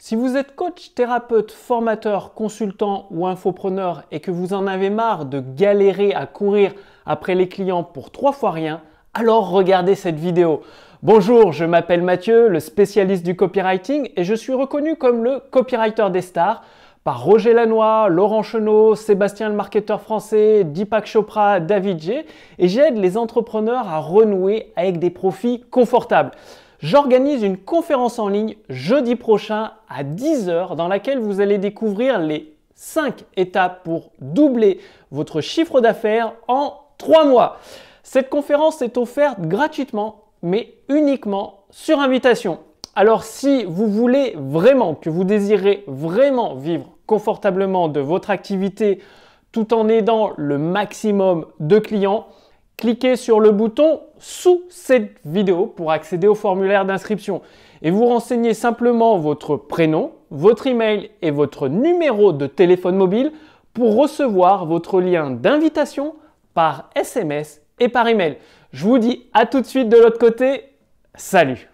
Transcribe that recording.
Si vous êtes coach, thérapeute, formateur, consultant ou infopreneur et que vous en avez marre de galérer à courir après les clients pour trois fois rien, alors regardez cette vidéo. Bonjour, je m'appelle Mathieu, le spécialiste du copywriting et je suis reconnu comme le copywriter des stars par Roger Lanois, Laurent Chenot, Sébastien le marketeur français, Deepak Chopra, David J. et j'aide les entrepreneurs à renouer avec des profits confortables j'organise une conférence en ligne jeudi prochain à 10h dans laquelle vous allez découvrir les 5 étapes pour doubler votre chiffre d'affaires en 3 mois. Cette conférence est offerte gratuitement mais uniquement sur invitation. Alors si vous voulez vraiment, que vous désirez vraiment vivre confortablement de votre activité tout en aidant le maximum de clients, cliquez sur le bouton sous cette vidéo pour accéder au formulaire d'inscription. Et vous renseignez simplement votre prénom, votre email et votre numéro de téléphone mobile pour recevoir votre lien d'invitation par SMS et par email. Je vous dis à tout de suite de l'autre côté. Salut